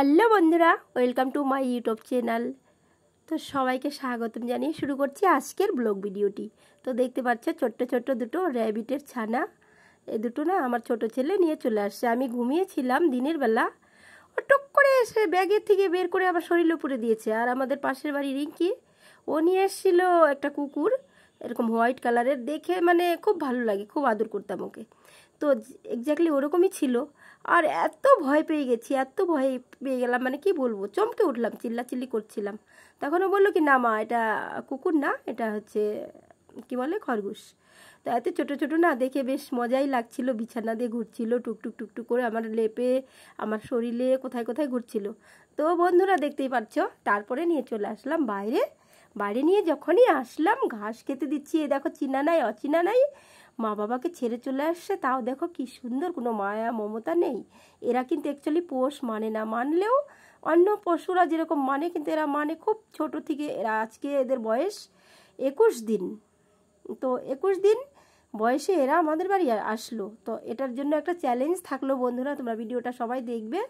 hello বন্ধুরা welcome to my YouTube channel তো সবাইকে স্বাগতম জানিয়ে শুরু করছি আজকের ব্লগ ভিডিওটি তো দেখতে পাচ্ছ ছোট্ট ছোট্ট দুটো র্যাবিটের ছানা এ দুটো না আমার ছোট ছেলে নিয়ে চলে আসছে আমি ঘুমিয়েছিলাম দিনের বেলা ও টক করে এসে ব্যাগের থেকে বের করে আমার শরীর উপরে দিয়েছে আর আমাদের পাশের বাড়ি রিঙ্কি ও নিয়ে এসেছিল একটা কুকুর এরকম হোয়াইট কালারের দেখে মানে খুব ভালো লাগে খুব আদর করতাম ওকে তো এক্স্যাক্টলি ওরকমই ছিল আর এত ভয় পেয়ে গেছি এত ভয় পেয়ে গেলাম মানে কি বলবো চমকে উঠলাম চিল্লাচিল্লি করছিলাম তখন ও বললো কি না মা এটা কুকুর না এটা হচ্ছে কি বলে খরগোশ তো এত ছোটো ছোটো না দেখে বেশ মজাই লাগছিল বিছানা দিয়ে ঘুরছিল টুকটুক টুকটুক করে আমার লেপে আমার শরীরে কোথায় কোথায় ঘুরছিল তো বন্ধুরা দেখতেই পাচ্ছ তারপরে নিয়ে চলে আসলাম বাইরে বাইরে নিয়ে যখনই আসলাম ঘাস খেতে দিচ্ছি এ দেখো চিনা নাই অচিনা নাই মা বাবাকে ছেড়ে চলে আসছে তাও দেখো কি সুন্দর কোনো মায়া মমতা নেই এরা কিন্তু অ্যাকচুয়ালি পোষ মানে না মানলেও অন্য পশুরা যেরকম মানে কিন্তু এরা মানে খুব ছোট থেকে এরা আজকে এদের বয়স একুশ দিন তো একুশ দিন বয়সে এরা আমাদের বাড়ি আসলো তো এটার জন্য একটা চ্যালেঞ্জ থাকলো বন্ধুরা তোমরা ভিডিওটা সবাই দেখবে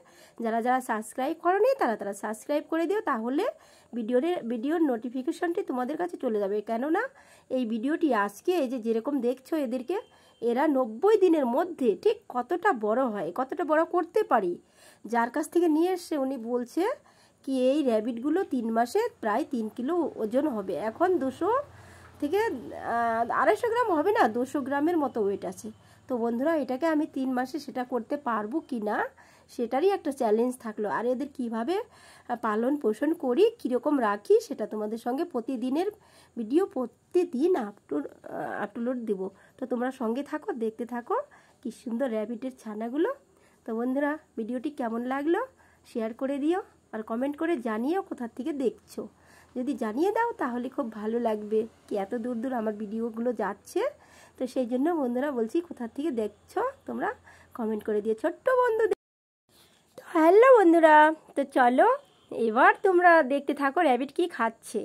যারা যারা সাবস্ক্রাইব করনি তারা তারা সাবস্ক্রাইব করে দিও তাহলে ভিডিওর ভিডিওর নোটিফিকেশনটি তোমাদের কাছে চলে যাবে কেননা এই ভিডিওটি আজকে এই যে যেরকম দেখছো এদেরকে এরা নব্বই দিনের মধ্যে ঠিক কতটা বড় হয় কতটা বড় করতে পারি যার কাছ থেকে নিয়ে এসে উনি বলছে কি এই র্যাবিটগুলো তিন মাসে প্রায় তিন কিলো ওজন হবে এখন দুশো থেকে আড়াইশো গ্রাম হবে না দুশো গ্রামের মতো ওয়েট আছে তো বন্ধুরা এটাকে আমি তিন মাসে সেটা করতে পারবো কি না সেটারই একটা চ্যালেঞ্জ থাকলো আর এদের কিভাবে পালন পোষণ করি কীরকম রাখি সেটা তোমাদের সঙ্গে প্রতিদিনের ভিডিও প্রতিদিন আপটু আপলোড দেবো তো তোমরা সঙ্গে থাকো দেখতে থাকো কি সুন্দর র্যাবিটের ছানাগুলো তো বন্ধুরা ভিডিওটি কেমন লাগলো শেয়ার করে দিও আর কমেন্ট করে জানিও কোথার থেকে দেখছো যদি জানিয়ে দাও তাহলে খুব ভালো লাগবে কি এত দূর দূর আমার ভিডিওগুলো যাচ্ছে তো সেই জন্য বন্ধুরা বলছি কোথা থেকে দেখছো তোমরা কমেন্ট করে দিয়ে ছোট্ট বন্ধুদের তো হ্যালো বন্ধুরা তো চলো এবার তোমরা দেখতে থাকো র্যাবিট কি খাচ্ছে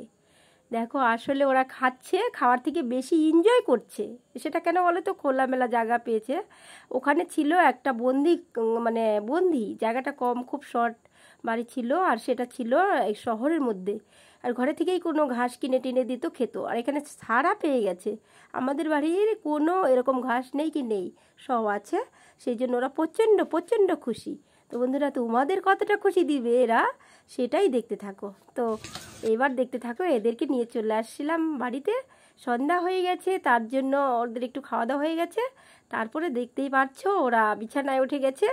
দেখো আসলে ওরা খাচ্ছে খাওয়ার থেকে বেশি এনজয় করছে সেটা কেন বলো তো খোলামেলা জায়গা পেয়েছে ওখানে ছিল একটা বন্দি মানে বন্দি জায়গাটা কম খুব শর্ট বাড়ি ছিল আর সেটা ছিল এই শহরের মধ্যে আর ঘরে থেকেই কোনো ঘাস কিনে টিনে দিত খেত আর এখানে সারা পেয়ে গেছে আমাদের বাড়ির কোনো এরকম ঘাস নেই কি নেই সব আছে সেই জন্য ওরা প্রচণ্ড প্রচণ্ড খুশি তো বন্ধুরা তোমাদের কতটা খুশি দিবে এরা সেটাই দেখতে থাকো তো এবার দেখতে থাকো এদেরকে নিয়ে চলে আসছিলাম বাড়িতে সন্ধ্যা হয়ে গেছে তার জন্য ওদের একটু খাওয়া দাওয়া হয়ে গেছে তারপরে দেখতেই পারছো ওরা বিছানায় উঠে গেছে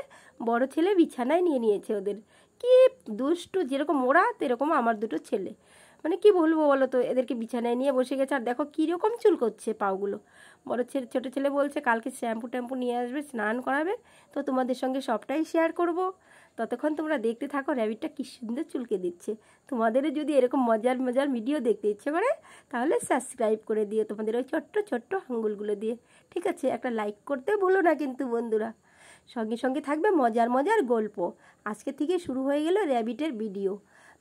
বড় ছেলে বিছানায় নিয়ে নিয়েছে ওদের কি দুষ্টু যেরকম ওরা তেরকম আমার দুটো ছেলে মানে কি বলবো বলো তো এদেরকে বিছানায় নিয়ে বসে গেছে আর দেখো কীরকম চুল করছে পাওগুলো বড় ছেলে ছোটো ছেলে বলছে কালকে শ্যাম্পু ট্যাম্পু নিয়ে আসবে স্নান করাবে তো তোমাদের সঙ্গে সবটাই শেয়ার করব ততক্ষণ তোমরা দেখতে থাকো র্যাবিটটা কী সুন্দর চুলকে দিচ্ছে তোমাদেরও যদি এরকম মজার মজার ভিডিও দেখতে ইচ্ছে করে তাহলে সাবস্ক্রাইব করে দিও তোমাদের ওই ছোট্ট ছোট্ট আঙ্গুলগুলো দিয়ে ঠিক আছে একটা লাইক করতে ভুলো না কিন্তু বন্ধুরা সঙ্গে সঙ্গে থাকবে মজার মজার গল্প আজকে থেকে শুরু হয়ে গেল র্যাবিটের ভিডিও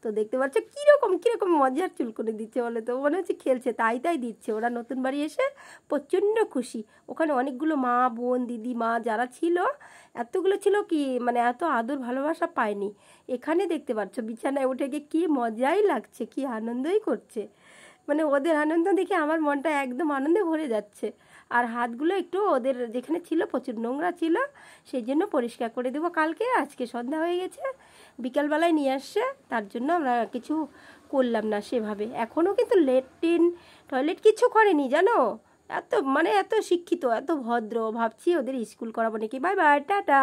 তো দেখতে পাচ্ছ কীরকম কীরকম মজার চুলকুনি দিচ্ছে বলে তো মনে হচ্ছে খেলছে তাই তাই দিচ্ছে ওরা নতুন বাড়ি এসে প্রচণ্ড খুশি ওখানে অনেকগুলো মা বোন দিদি মা যারা ছিল এতগুলো ছিল কি মানে এত আদর ভালোবাসা পায়নি এখানে দেখতে পাচ্ছ বিছানায় উঠে গিয়ে কী মজাই লাগছে কী আনন্দই করছে মানে ওদের আনন্দ দেখে আমার মনটা একদম আনন্দে ভরে যাচ্ছে আর হাতগুলো একটু ওদের যেখানে ছিল প্রচুর নোংরা ছিল সেই জন্য পরিষ্কার করে দেবো কালকে আজকে সন্ধ্যা হয়ে গেছে বিকালবেলায় নিয়ে আসছে তার জন্য আমরা কিছু করলাম না সেভাবে এখনও কিন্তু লেট্রিন টয়লেট কিছু করেনি জানো এত মানে এত শিক্ষিত এত ভদ্র ভাবছি ওদের স্কুল করাবো নাকি বাই বাই টাটা